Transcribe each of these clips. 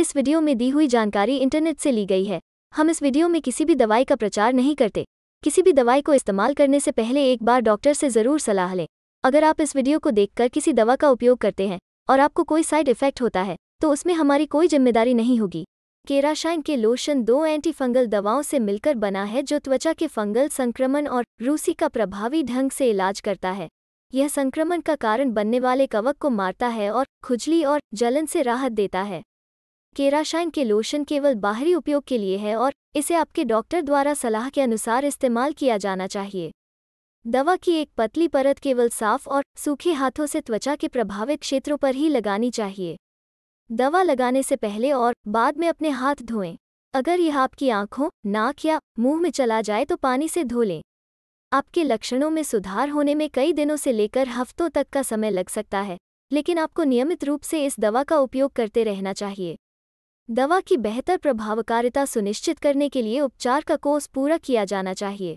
इस वीडियो में दी हुई जानकारी इंटरनेट से ली गई है हम इस वीडियो में किसी भी दवाई का प्रचार नहीं करते किसी भी दवाई को इस्तेमाल करने से पहले एक बार डॉक्टर से ज़रूर सलाह लें अगर आप इस वीडियो को देखकर किसी दवा का उपयोग करते हैं और आपको कोई साइड इफेक्ट होता है तो उसमें हमारी कोई जिम्मेदारी नहीं होगी केराशाइन के लोशन दो एंटी फंगल दवाओं से मिलकर बना है जो त्वचा के फंगल संक्रमण और रूसी का प्रभावी ढंग से इलाज करता है यह संक्रमण का कारण बनने वाले कवक को मारता है और खुजली और जलन से राहत देता है केराशाइन के लोशन केवल बाहरी उपयोग के लिए है और इसे आपके डॉक्टर द्वारा सलाह के अनुसार इस्तेमाल किया जाना चाहिए दवा की एक पतली परत केवल साफ और सूखे हाथों से त्वचा के प्रभावित क्षेत्रों पर ही लगानी चाहिए दवा लगाने से पहले और बाद में अपने हाथ धोएं अगर यह आपकी आंखों नाक या मुंह में चला जाए तो पानी से धो लें आपके लक्षणों में सुधार होने में कई दिनों से लेकर हफ्तों तक का समय लग सकता है लेकिन आपको नियमित रूप से इस दवा का उपयोग करते रहना चाहिए दवा की बेहतर प्रभावकारिता सुनिश्चित करने के लिए उपचार का कोर्स पूरा किया जाना चाहिए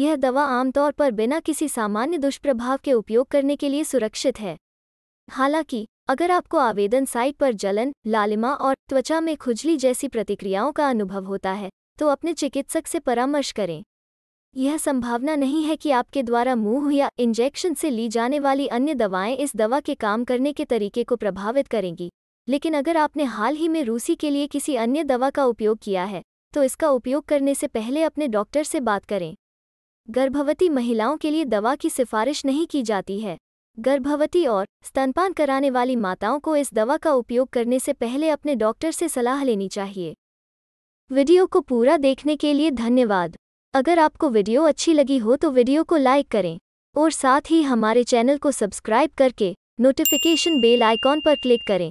यह दवा आमतौर पर बिना किसी सामान्य दुष्प्रभाव के उपयोग करने के लिए सुरक्षित है हालांकि अगर आपको आवेदन साइट पर जलन लालिमा और त्वचा में खुजली जैसी प्रतिक्रियाओं का अनुभव होता है तो अपने चिकित्सक से परामर्श करें यह संभावना नहीं है कि आपके द्वारा मुंह या इंजेक्शन से ली जाने वाली अन्य दवाएं इस दवा के काम करने के तरीके को प्रभावित करेंगी लेकिन अगर आपने हाल ही में रूसी के लिए किसी अन्य दवा का उपयोग किया है तो इसका उपयोग करने से पहले अपने डॉक्टर से बात करें गर्भवती महिलाओं के लिए दवा की सिफारिश नहीं की जाती है गर्भवती और स्तनपान कराने वाली माताओं को इस दवा का उपयोग करने से पहले अपने डॉक्टर से सलाह लेनी चाहिए वीडियो को पूरा देखने के लिए धन्यवाद अगर आपको वीडियो अच्छी लगी हो तो वीडियो को लाइक करें और साथ ही हमारे चैनल को सब्सक्राइब करके नोटिफिकेशन बेल आइकॉन पर क्लिक करें